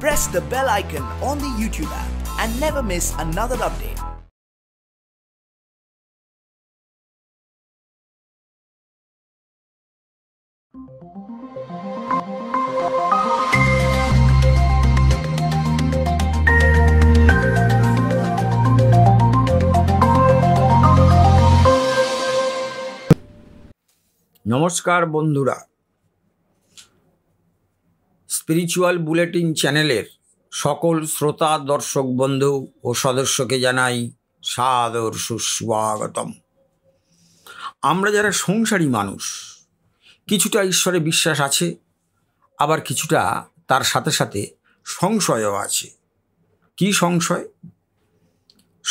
press the bell icon on the YouTube app and never miss another update. নমস্কার বন্ধুরা spiritual bulletin চ্যানেলের সকল শ্রোতা দর্শক বন্ধু ও সদস্যকে জানাই সাদর সুস্বাগতম আমরা যারা সংসারী মানুষ কিছুটা ঈশ্বরে বিশ্বাস আছে আবার কিছুটা তার সাথে সাথে সংশয়ও আছে কি সংশয়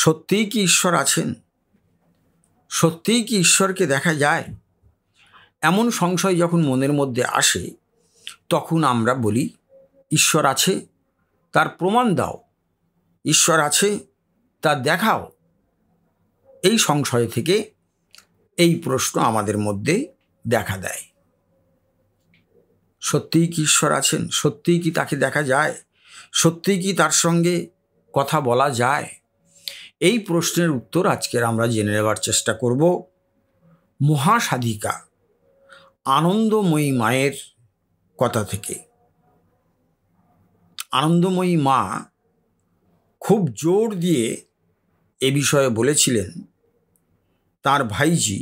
সত্যিই কি ঈশ্বর আছেন সত্যিই কি ঈশ্বরকে দেখা যায় এমন সংশয় যখন মনের মধ্যে আসে তখন আমরা বলি ঈশ্বর আছে তার প্রমাণ দাও ঈশ্বর আছে তা দেখাও এই সংশয় থেকে এই প্রশ্ন আমাদের মধ্যে দেখা দেয় সত্যিই কি ঈশ্বর আছেন সত্যিই কি তাকে দেখা যায় সত্যিই কি তার সঙ্গে কথা বলা যায় এই প্রশ্নের উত্তর আজকের আমরা জেনে নেবার চেষ্টা করব মহাসাধিকা আনন্দময়ী মায়ের কথা থেকে আনন্দময়ী মা খুব জোর দিয়ে এ বিষয়ে বলেছিলেন তার ভাইজি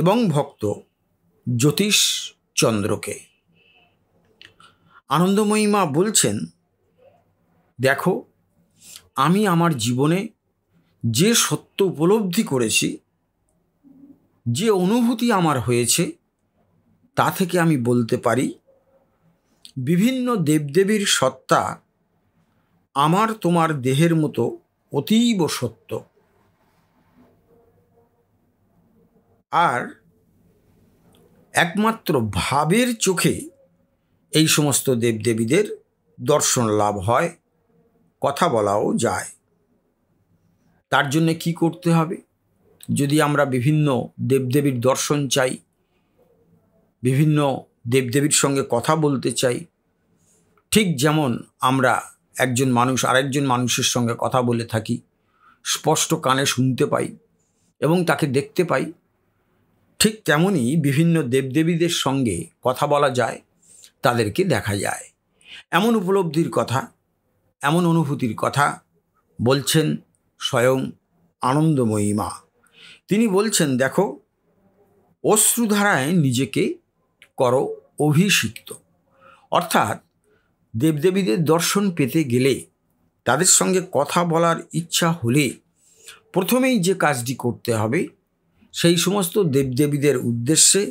এবং ভক্ত জ্যোতিষ চন্দ্রকে আনন্দময়ী মা বলছেন দেখো আমি আমার জীবনে যে সত্য উপলব্ধি করেছি যে অনুভূতি আমার হয়েছে তা থেকে আমি বলতে পারি বিভিন্ন দেবদেবীর সত্তা আমার তোমার দেহের মতো অতীব সত্য আর একমাত্র ভাবের চোখে এই সমস্ত দেবদেবীদের দর্শন লাভ হয় কথা বলাও যায় তার জন্যে কি করতে হবে যদি আমরা বিভিন্ন দেবদেবীর দর্শন চাই বিভিন্ন দেবদেবীর সঙ্গে কথা বলতে চাই ঠিক যেমন আমরা একজন মানুষ আরেকজন মানুষের সঙ্গে কথা বলে থাকি স্পষ্ট কানে শুনতে পাই এবং তাকে দেখতে পাই ঠিক তেমনই বিভিন্ন দেবদেবীদের সঙ্গে কথা বলা যায় তাদেরকে দেখা যায় এমন উপলব্ধির কথা এমন অনুভূতির কথা বলছেন স্বয়ং আনন্দময়ী মা তিনি বলছেন দেখো অশ্রুধারায় নিজেকে করো অভিষিক্ত অর্থাৎ দেবদেবীদের দর্শন পেতে গেলে তাদের সঙ্গে কথা বলার ইচ্ছা হলে প্রথমেই যে কাজটি করতে হবে সেই সমস্ত দেবদেবীদের উদ্দেশ্যে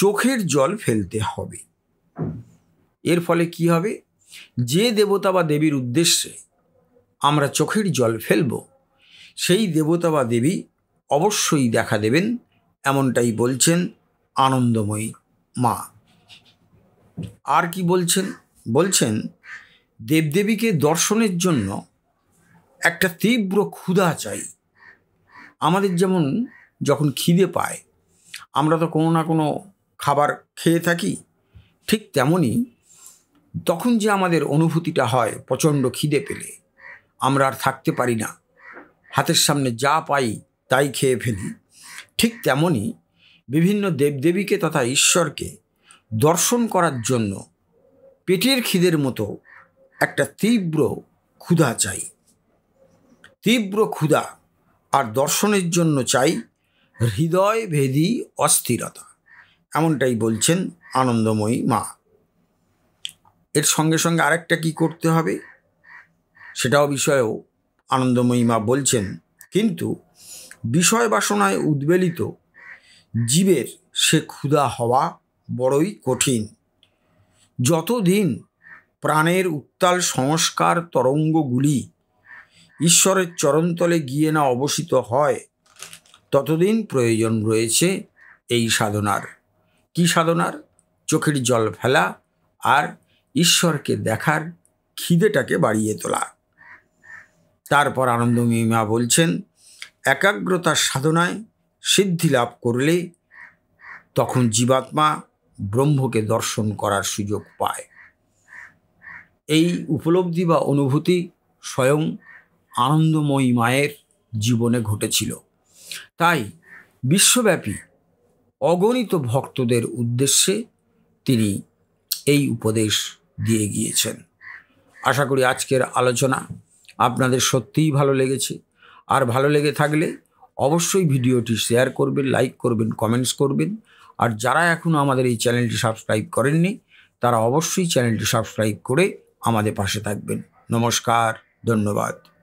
চোখের জল ফেলতে হবে এর ফলে কি হবে যে দেবতা বা দেবীর উদ্দেশ্যে আমরা চোখের জল ফেলব সেই দেবতা বা দেবী অবশ্যই দেখা দেবেন এমনটাই বলছেন আনন্দময়ী মা আর কি বলছেন বলছেন দেবদেবীকে দর্শনের জন্য একটা তীব্র ক্ষুধা চাই আমাদের যেমন যখন খিদে পায় আমরা তো কোনো না কোনো খাবার খেয়ে থাকি ঠিক তেমনই তখন যে আমাদের অনুভূতিটা হয় প্রচণ্ড খিদে পেলে আমরা আর থাকতে পারি না হাতের সামনে যা পাই তাই খেয়ে ফেলি ঠিক তেমনই বিভিন্ন দেবদেবীকে তথা ঈশ্বরকে দর্শন করার জন্য পেটের খিদের মতো একটা তীব্র ক্ষুধা চাই তীব্র ক্ষুধা আর দর্শনের জন্য চাই হৃদয় ভেদী অস্থিরতা এমনটাই বলছেন আনন্দময়ী মা এর সঙ্গে সঙ্গে আরেকটা কি করতে হবে সেটাও বিষয়েও আনন্দময়ী মা বলছেন কিন্তু বিষয় বাসনায় উদ্বেলিত জীবের সে ক্ষুধা হওয়া বড়ই কঠিন যতদিন প্রাণের উত্তাল সংস্কার তরঙ্গগুলি ঈশ্বরের চরণতলে গিয়ে না অবসিত হয় ততদিন প্রয়োজন রয়েছে এই সাধনার কি সাধনার চোখের জল ফেলা আর ঈশ্বরকে দেখার খিদেটাকে বাড়িয়ে তোলা তারপর আনন্দমীমা বলছেন একাগ্রতার সাধনায় সিদ্ধি লাভ করলে তখন জীবাত্মা ব্রহ্মকে দর্শন করার সুযোগ পায় এই উপলব্ধি বা অনুভূতি স্বয়ং আনন্দময়ী মায়ের জীবনে ঘটেছিল তাই বিশ্বব্যাপী অগণিত ভক্তদের উদ্দেশ্যে তিনি এই উপদেশ দিয়ে গিয়েছেন আশা করি আজকের আলোচনা আপনাদের সত্যিই ভালো লেগেছে আর ভালো লেগে থাকলে অবশ্যই ভিডিওটি শেয়ার করবেন লাইক করবেন কমেন্টস করবেন আর যারা এখনও আমাদের এই চ্যানেলটি সাবস্ক্রাইব করেননি তারা অবশ্যই চ্যানেলটি সাবস্ক্রাইব করে আমাদের পাশে থাকবেন নমস্কার ধন্যবাদ